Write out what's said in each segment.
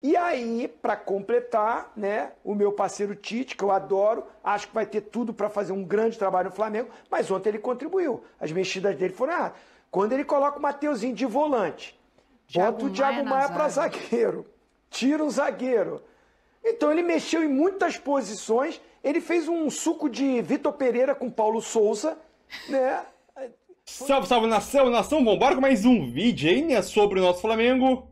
E aí, para completar, né, o meu parceiro Tite, que eu adoro, acho que vai ter tudo para fazer um grande trabalho no Flamengo, mas ontem ele contribuiu. As mexidas dele foram erradas. Ah, quando ele coloca o Mateuzinho de volante, bota o Thiago Maia, Maia para zagueiro, tira o zagueiro. Então ele mexeu em muitas posições, ele fez um suco de Vitor Pereira com Paulo Souza, né? salve, salve nação, nação, vambora com mais um vídeo aí, né, sobre o nosso Flamengo.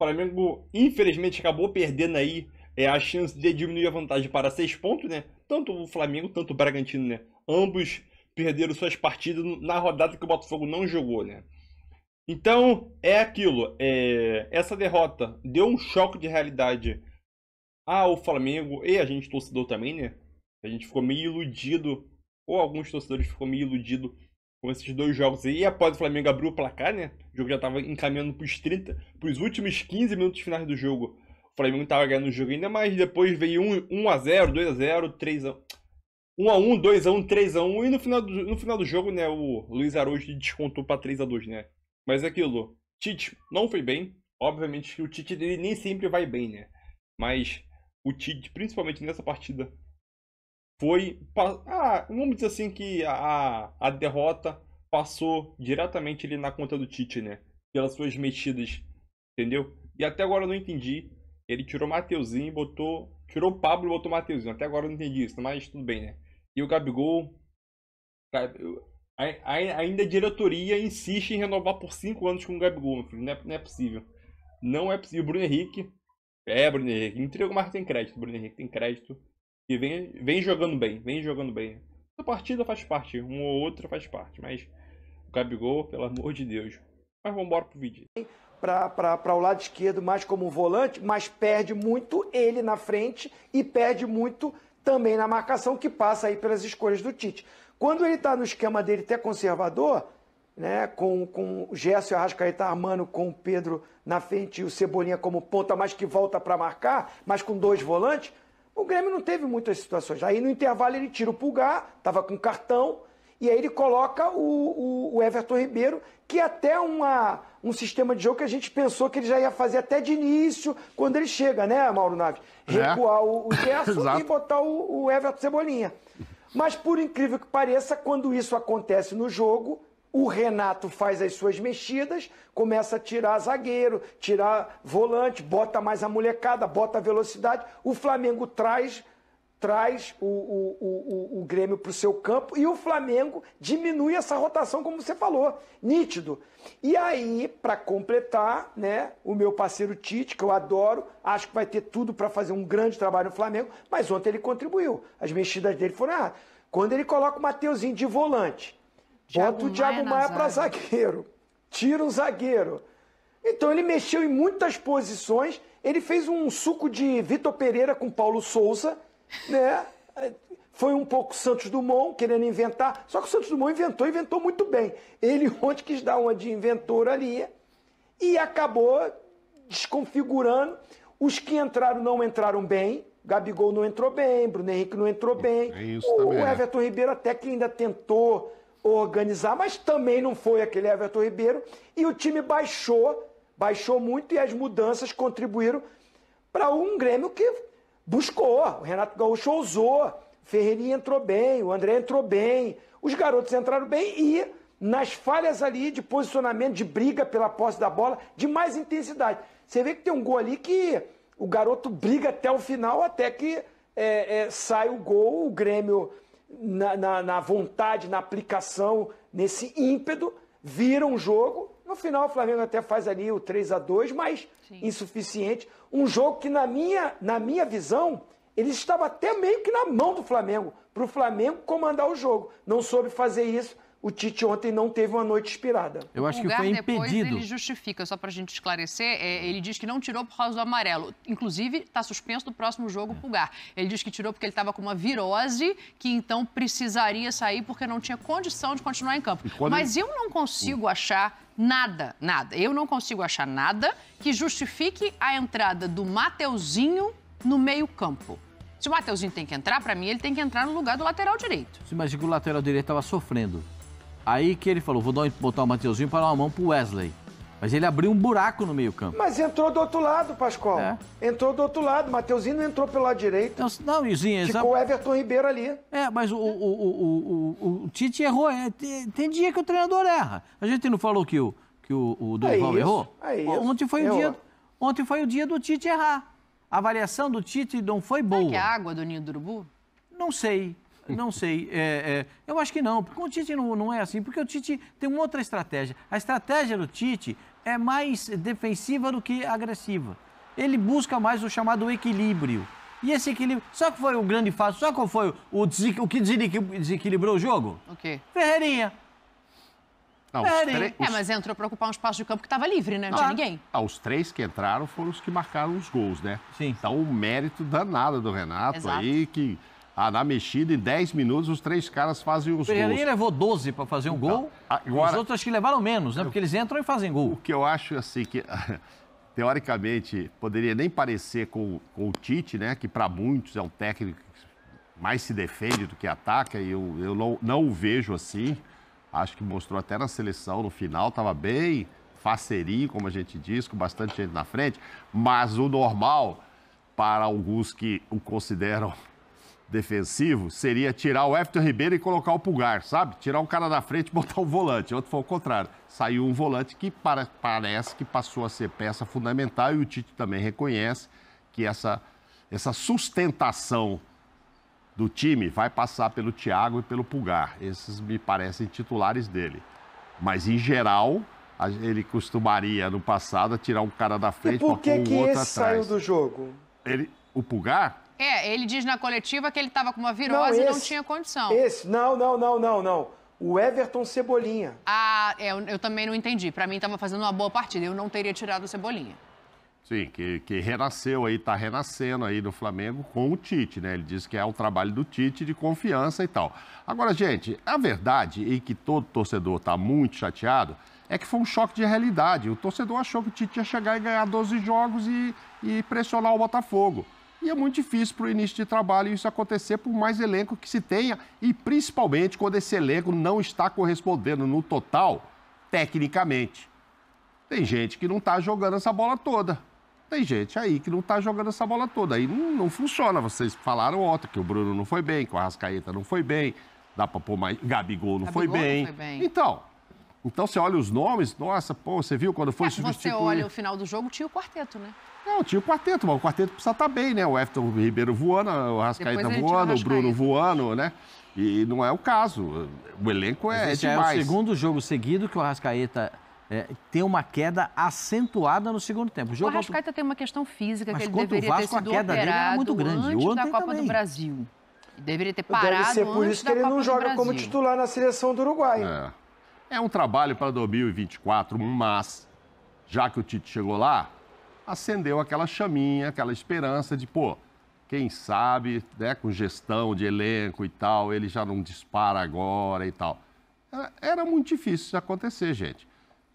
O Flamengo, infelizmente, acabou perdendo aí é, a chance de diminuir a vantagem para seis pontos, né? Tanto o Flamengo, tanto o Bragantino, né? Ambos perderam suas partidas na rodada que o Botafogo não jogou, né? Então, é aquilo. É... Essa derrota deu um choque de realidade ao Flamengo e a gente torcedor também, né? A gente ficou meio iludido, ou alguns torcedores ficou meio iludido com esses dois jogos aí. E após o Flamengo abrir o placar, né? O jogo já estava encaminhando para os 30, para os últimos 15 minutos finais do jogo. O Flamengo estava ganhando o jogo ainda, mas depois veio 1, x 0 2 x 0 3 x 1 1 x 1 2 x 1 3 x 1 E no final do, no final do jogo, né? O Luiz Araújo descontou para 3 x 2 né? Mas é aquilo. Tite não foi bem. Obviamente que o Tite dele nem sempre vai bem, né? Mas o Tite, principalmente nessa partida, foi. Ah, vamos dizer assim que a, a derrota passou diretamente ali na conta do Tite, né? Pelas suas mexidas, entendeu? E até agora eu não entendi. Ele tirou Mateuzinho e botou. Tirou o Pablo e botou Mateuzinho. Até agora eu não entendi isso, mas tudo bem, né? E o Gabigol. Ainda a diretoria insiste em renovar por 5 anos com o Gabigol, Não é, não é possível. Não é possível. O Bruno Henrique. É, Bruno Henrique. Entrega o Marco tem crédito. Bruno Henrique tem crédito. E vem, vem jogando bem, vem jogando bem. A partida faz parte, uma ou outra faz parte, mas o Gabigol, pelo amor de Deus. Mas vamos embora pro vídeo. Para o lado esquerdo, mais como um volante, mas perde muito ele na frente e perde muito também na marcação que passa aí pelas escolhas do Tite. Quando ele está no esquema dele até conservador, né, com, com o Gerson e o Arrascaeta tá armando com o Pedro na frente e o Cebolinha como ponta, mas que volta para marcar, mas com dois volantes, o Grêmio não teve muitas situações. Aí no intervalo ele tira o pulgar, estava com cartão, e aí ele coloca o, o, o Everton Ribeiro, que é até uma, um sistema de jogo que a gente pensou que ele já ia fazer até de início, quando ele chega, né, Mauro Naves? É. Recuar é. o, o Gerson e botar o, o Everton Cebolinha. Mas por incrível que pareça, quando isso acontece no jogo, o Renato faz as suas mexidas, começa a tirar zagueiro, tirar volante, bota mais a molecada, bota a velocidade. O Flamengo traz traz o, o, o, o Grêmio para o seu campo e o Flamengo diminui essa rotação, como você falou, nítido. E aí, para completar, né, o meu parceiro Tite, que eu adoro, acho que vai ter tudo para fazer um grande trabalho no Flamengo, mas ontem ele contribuiu. As mexidas dele foram erradas. Quando ele coloca o Mateuzinho de volante Bota o Thiago Maia, é Maia para zagueiro. Tira o zagueiro. Então ele mexeu em muitas posições. Ele fez um suco de Vitor Pereira com Paulo Souza, né? Foi um pouco Santos Dumont querendo inventar. Só que o Santos Dumont inventou, inventou muito bem. Ele ontem quis dar uma de inventor ali e acabou desconfigurando. Os que entraram não entraram bem. Gabigol não entrou bem, Bruno Henrique não entrou bem. É o né? Everton Ribeiro até que ainda tentou organizar, mas também não foi aquele Everton Ribeiro. E o time baixou, baixou muito e as mudanças contribuíram para um Grêmio que buscou. O Renato Gaúcho ousou, o entrou bem, o André entrou bem, os garotos entraram bem e nas falhas ali de posicionamento, de briga pela posse da bola, de mais intensidade. Você vê que tem um gol ali que o garoto briga até o final, até que é, é, sai o gol, o Grêmio na, na, na vontade, na aplicação, nesse ímpeto, vira um jogo. No final, o Flamengo até faz ali o 3 a 2 mas Sim. insuficiente. Um jogo que, na minha, na minha visão, ele estava até meio que na mão do Flamengo, para o Flamengo comandar o jogo. Não soube fazer isso, o Tite ontem não teve uma noite inspirada. Eu acho o que foi impedido. Depois ele justifica, só para a gente esclarecer, é, ele diz que não tirou por causa do amarelo. Inclusive, está suspenso do próximo jogo o Pulgar. Ele diz que tirou porque ele estava com uma virose, que então precisaria sair porque não tinha condição de continuar em campo. Mas eu não consigo uh. achar nada, nada. Eu não consigo achar nada que justifique a entrada do Mateuzinho no meio-campo. Se o Mateuzinho tem que entrar, para mim ele tem que entrar no lugar do lateral direito. Sim, mas o lateral direito estava sofrendo. Aí que ele falou, vou dar, botar o Mateuzinho para dar uma mão pro Wesley. Mas ele abriu um buraco no meio campo. Mas entrou do outro lado, Pascoal. É. Entrou do outro lado. Mateuzinho não entrou pelo lado direito. Não, não Izinha, Ficou o Everton Ribeiro ali. É, mas o, o, o, o, o Tite errou. É, tem, tem dia que o treinador erra. A gente não falou que o, que o, o é Dorival é errou? É isso. Ontem foi, O é dia, ontem foi o dia do Tite errar. A avaliação do Tite não foi boa. Será que é água do Ninho do Urubu? Não sei. Não sei. É, é, eu acho que não, porque o Tite não, não é assim, porque o Tite tem uma outra estratégia. A estratégia do Tite é mais defensiva do que agressiva. Ele busca mais o chamado equilíbrio. E esse equilíbrio. Só que foi o grande fato, só que foi o, o que desequilibrou o jogo? O quê? Ferreirinha. Não, É, mas entrou para ocupar um espaço de campo que estava livre, né? Não tinha ah. ninguém. Ah, os três que entraram foram os que marcaram os gols, né? Sim. Então, o mérito danado do Renato Exato. aí, que ah, na mexida, em 10 minutos, os três caras fazem os o gols. Ele levou 12 para fazer um então, gol. Agora, os outros acho que levaram menos, né? Porque eles entram e fazem gol. O que eu acho, assim, que teoricamente poderia nem parecer com, com o Tite, né? Que para muitos é um técnico que mais se defende do que ataca, e eu, eu não, não o vejo assim. Acho que mostrou até na seleção, no final, estava bem faceirinho, como a gente diz, com bastante gente na frente. Mas o normal, para alguns que o consideram defensivo seria tirar o Everton Ribeiro e colocar o Pulgar, sabe? Tirar um cara da frente e botar o um volante. Outro foi o contrário. Saiu um volante que para, parece que passou a ser peça fundamental e o Tite também reconhece que essa, essa sustentação do time vai passar pelo Thiago e pelo Pulgar. Esses me parecem titulares dele. Mas, em geral, ele costumaria, no passado, tirar um cara da frente e botar um outro atrás. por que que esse saiu do jogo? Ele, o Pulgar? É, ele diz na coletiva que ele estava com uma virose não, esse, e não tinha condição. Esse, não, não, não, não, não. O Everton Cebolinha. Ah, é, eu, eu também não entendi. Para mim estava fazendo uma boa partida. Eu não teria tirado o Cebolinha. Sim, que, que renasceu aí, está renascendo aí do Flamengo com o Tite, né? Ele diz que é o trabalho do Tite de confiança e tal. Agora, gente, a verdade e que todo torcedor está muito chateado é que foi um choque de realidade. O torcedor achou que o Tite ia chegar e ganhar 12 jogos e, e pressionar o Botafogo. E é muito difícil para o início de trabalho isso acontecer por mais elenco que se tenha, e principalmente quando esse elenco não está correspondendo no total, tecnicamente. Tem gente que não está jogando essa bola toda. Tem gente aí que não está jogando essa bola toda. Aí não, não funciona. Vocês falaram ontem que o Bruno não foi bem, que o Arrascaeta não foi bem, dá para pôr mais. Gabigol não, foi, bem. não foi bem. Então, então você olha os nomes, nossa, pô, você viu quando foi é, substituir. Você olha o final do jogo, tinha o quarteto, né? Não, tinha o quarteto, mas o quarteto precisa estar tá bem, né? O Everton Ribeiro voando, o Rascaeta voando, o Bruno voando, né? E não é o caso. O elenco é, é demais. É o segundo jogo seguido que o Rascaeta é, tem uma queda acentuada no segundo tempo. O, jogo o tem uma questão física Mas que ele deveria Vasco, ter sido a queda dele é muito grande. antes da Copa também. do Brasil. deveria ter parado Deve ser por isso que ele Copa não joga como titular na seleção do Uruguai. É. é um trabalho para 2024, mas já que o Tite chegou lá, acendeu aquela chaminha, aquela esperança de, pô, quem sabe, né, com gestão de elenco e tal, ele já não dispara agora e tal. Era, muito difícil isso acontecer, gente.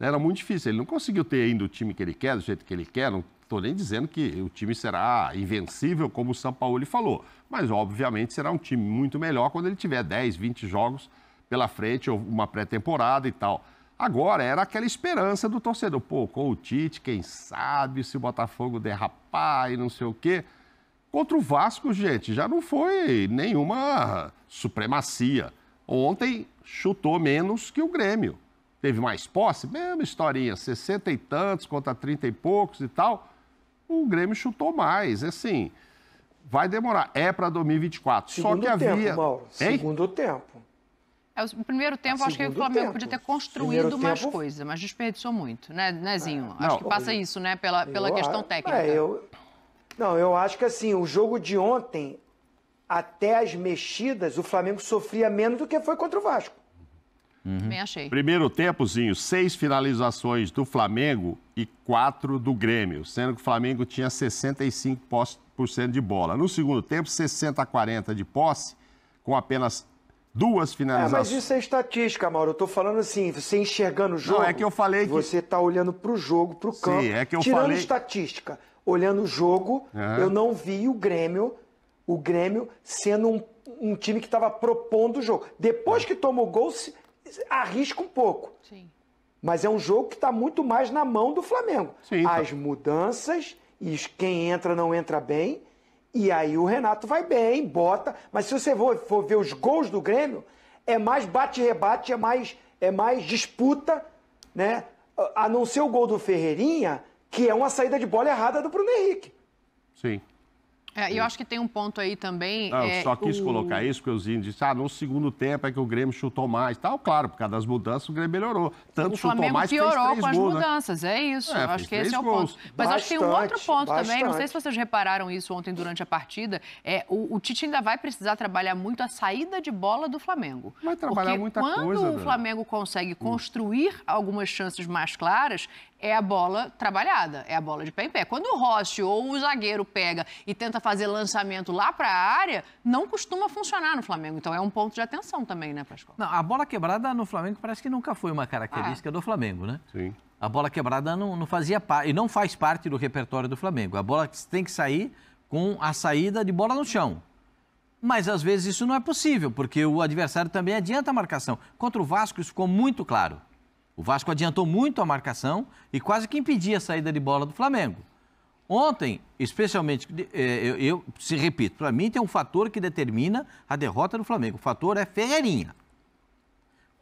Era muito difícil. Ele não conseguiu ter ainda o time que ele quer, do jeito que ele quer. Não estou nem dizendo que o time será invencível, como o São Sampaoli falou. Mas, obviamente, será um time muito melhor quando ele tiver 10, 20 jogos pela frente, ou uma pré-temporada e tal. Agora, era aquela esperança do torcedor. Pô, com o Tite, quem sabe se o Botafogo derrapar e não sei o quê. Contra o Vasco, gente, já não foi nenhuma supremacia. Ontem chutou menos que o Grêmio. Teve mais posse? Mesma historinha, 60 e tantos contra 30 e poucos e tal. O Grêmio chutou mais. Assim, vai demorar. É para 2024. Segundo Só que tempo, havia. Mauro. Segundo tempo. É, o primeiro tempo, Segundo acho que o Flamengo tempo. podia ter construído primeiro mais tempo... coisa, mas desperdiçou muito, né, Nezinho? É, acho não, que passa eu, isso, né, pela, pela eu, questão técnica. É, eu, não, eu acho que assim, o jogo de ontem, até as mexidas, o Flamengo sofria menos do que foi contra o Vasco. Uhum. Bem achei. Primeiro tempozinho, seis finalizações do Flamengo e quatro do Grêmio, sendo que o Flamengo tinha 65% de bola. No segundo tempo, 60 a 40 de posse, com apenas Duas finalizações. É, mas isso é estatística, Mauro. Eu tô falando assim, você enxergando o jogo. Não, é que eu falei que... Você tá olhando pro jogo, pro campo. Sim, é que eu tirando falei... estatística, olhando o jogo, uhum. eu não vi o Grêmio, o Grêmio sendo um, um time que estava propondo o jogo. Depois é. que toma o gol, se, arrisca um pouco. Sim. Mas é um jogo que está muito mais na mão do Flamengo. Sim, tá. As tá. mudanças e quem entra não entra bem e aí o Renato vai bem, bota, mas se você for, for ver os gols do Grêmio, é mais bate-rebate, é mais, é mais disputa, né? A não ser o gol do Ferreirinha, que é uma saída de bola errada do Bruno Henrique. Sim. É, e eu acho que tem um ponto aí também. Não, é, só quis o... colocar isso, porque o Zinho disse: ah, no segundo tempo é que o Grêmio chutou mais. Tal, claro, por causa das mudanças o Grêmio melhorou. Tanto o chutou Flamengo mais piorou Flamengo piorou com as né? mudanças, né? é isso. É, eu acho que esse é o ponto. Mas bastante, acho que tem um outro ponto bastante. também, não sei se vocês repararam isso ontem durante a partida. É, o, o Tite ainda vai precisar trabalhar muito a saída de bola do Flamengo. Vai trabalhar muito muita coisa. Quando o Flamengo consegue hum. construir algumas chances mais claras, é a bola trabalhada, é a bola de pé em pé. Quando o Rossi ou o zagueiro pega e tenta fazer lançamento lá para a área, não costuma funcionar no Flamengo. Então é um ponto de atenção também, né, Pascoal? Não, a bola quebrada no Flamengo parece que nunca foi uma característica ah, do Flamengo, né? Sim. A bola quebrada não, não fazia parte e não faz parte do repertório do Flamengo. A bola tem que sair com a saída de bola no chão. Mas às vezes isso não é possível, porque o adversário também adianta a marcação. Contra o Vasco isso ficou muito claro. O Vasco adiantou muito a marcação e quase que impedia a saída de bola do Flamengo. Ontem, especialmente, é, eu, eu se repito, para mim tem um fator que determina a derrota do Flamengo. O fator é Ferreirinha.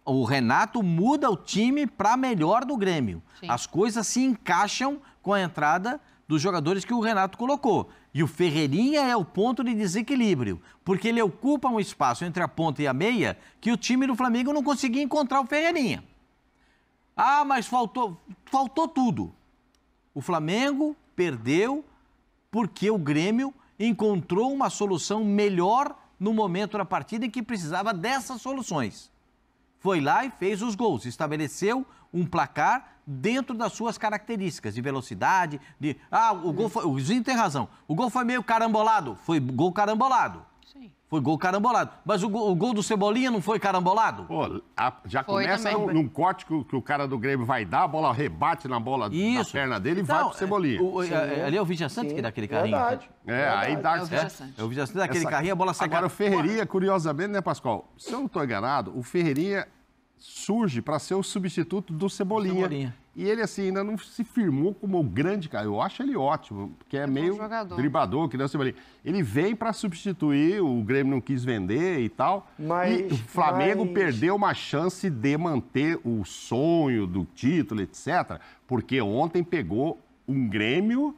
O Renato muda o time para melhor do Grêmio. Sim. As coisas se encaixam com a entrada dos jogadores que o Renato colocou. E o Ferreirinha é o ponto de desequilíbrio, porque ele ocupa um espaço entre a ponta e a meia que o time do Flamengo não conseguia encontrar o Ferreirinha. Ah, mas faltou, faltou tudo. O Flamengo perdeu porque o Grêmio encontrou uma solução melhor no momento da partida em que precisava dessas soluções. Foi lá e fez os gols, estabeleceu um placar dentro das suas características de velocidade, de ah, o gol foi, o Zinho tem razão. O gol foi meio carambolado, foi gol carambolado. Sim. Foi gol carambolado. Mas o gol, o gol do Cebolinha não foi carambolado? Pô, a, já foi começa num, num, corte que, que, o cara do Grêmio vai dar, a bola rebate na bola Isso. na perna dele então, e vai então, pro Cebolinha. O, é, ali é o Vigia Santos que dá aquele carrinho. Verdade. É, aí dá. É o Vigia é? Santos. É, é o Santos dá aquele Essa, carrinho, a bola sai. Agora, o Ferreirinha, curiosamente, né, Pascoal? Se eu não estou enganado, o Ferreirinha surge para ser o substituto do Cebolinha, Cebolinha. E ele, assim, ainda não se firmou como o grande cara. Eu acho ele ótimo, porque é, é meio jogador. dribador, que se ali. Ele vem para substituir, o Grêmio não quis vender e tal. Mas, e o Flamengo mas... perdeu uma chance de manter o sonho do título, etc. Porque ontem pegou um Grêmio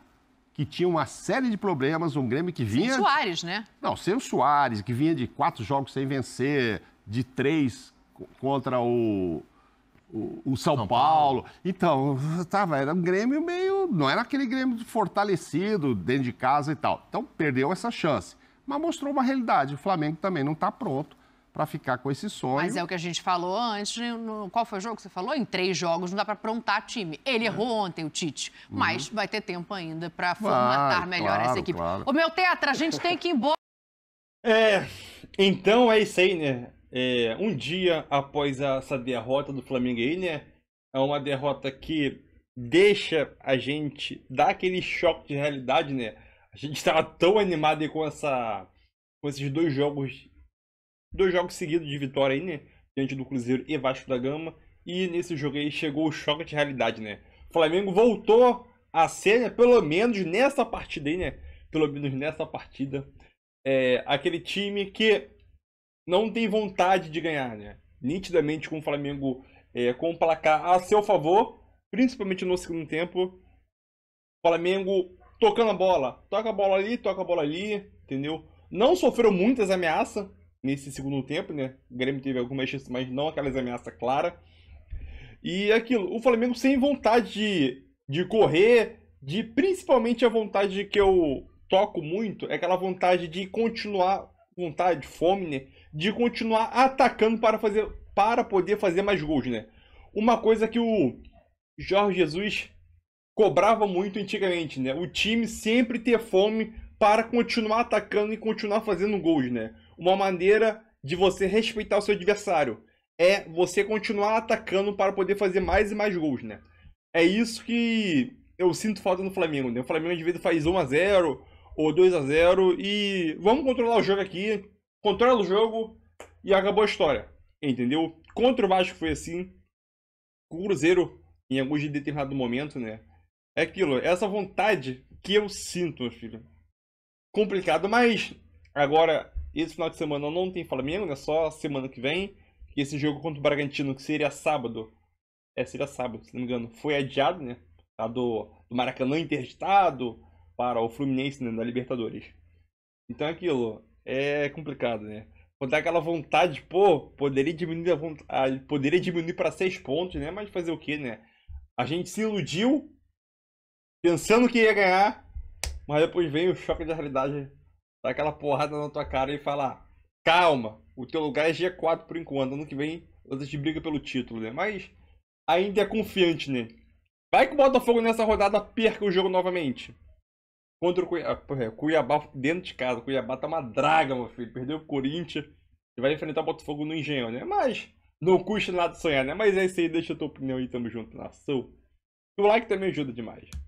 que tinha uma série de problemas, um Grêmio que vinha... Sem Soares, né? Não, sem o Soares, que vinha de quatro jogos sem vencer, de três contra o o, o São, São Paulo. Paulo. Então, tava, tá, era um Grêmio meio. Não era aquele Grêmio fortalecido dentro de casa e tal. Então, perdeu essa chance. Mas mostrou uma realidade. O Flamengo também não está pronto para ficar com esse sonho. Mas é o que a gente falou antes. Né? No, qual foi o jogo que você falou? Em três jogos não dá para aprontar time. Ele é. errou ontem, o Tite. Uhum. Mas vai ter tempo ainda para formatar melhor claro, essa equipe. Claro. O meu teatro, a gente tem que ir embora. É, então é isso aí, né? é, um dia após essa derrota do Flamengo aí, né? É uma derrota que deixa a gente dar aquele choque de realidade, né? A gente estava tão animado aí com essa com esses dois jogos dois jogos seguidos de vitória aí, né? Diante do Cruzeiro e Vasco da Gama. E nesse jogo aí chegou o choque de realidade, né? O Flamengo voltou a ser, né? pelo menos nessa partida aí, né? Pelo menos nessa partida. É, aquele time que não tem vontade de ganhar, né? Nitidamente com o Flamengo é, com o placar a seu favor, principalmente no segundo tempo. Flamengo tocando a bola, toca a bola ali, toca a bola ali, entendeu? Não sofreu muitas ameaças nesse segundo tempo, né? O Grêmio teve algumas chances, mas não aquelas ameaças claras. E aquilo, o Flamengo sem vontade de, de correr, de principalmente a vontade que eu toco muito, é aquela vontade de continuar, vontade, fome, né? de continuar atacando para fazer para poder fazer mais gols, né? Uma coisa que o Jorge Jesus cobrava muito antigamente, né? O time sempre ter fome para continuar atacando e continuar fazendo gols, né? Uma maneira de você respeitar o seu adversário é você continuar atacando para poder fazer mais e mais gols, né? É isso que eu sinto falta no Flamengo, né? O Flamengo de vez faz 1 a 0 ou 2 a 0 e vamos controlar o jogo aqui, controla o jogo e acabou a história. Entendeu? Contra o Vasco foi assim. Com o Cruzeiro, em alguns determinado momento, né? É aquilo, é essa vontade que eu sinto, meu filho. Complicado, mas agora, esse final de semana não tem Flamengo, né? Só semana que vem. E esse jogo contra o Bragantino, que seria sábado. É, seria sábado, se não me engano. Foi adiado, né? Tá do, do Maracanã interditado para o Fluminense né? da Libertadores. Então é aquilo é complicado, né? Quando dá aquela vontade, pô, poderia diminuir a vontade, poderia diminuir para seis pontos, né? Mas fazer o quê, né? A gente se iludiu pensando que ia ganhar, mas depois vem o choque da realidade, dá aquela porrada na tua cara e fala: "Calma, o teu lugar é G4 por enquanto, ano que vem vocês te brigam pelo título, né? Mas ainda é confiante, né? Vai que o Botafogo nessa rodada perca o jogo novamente contra o Cuiabá. Ah, Cuiabá dentro de casa. Cuiabá tá uma draga, meu filho. Perdeu o Corinthians. E vai enfrentar o Botafogo no Engenho, né? Mas não custa nada sonhar, né? Mas é isso aí. Deixa a tua opinião aí. Tamo junto, nação. O like também ajuda demais.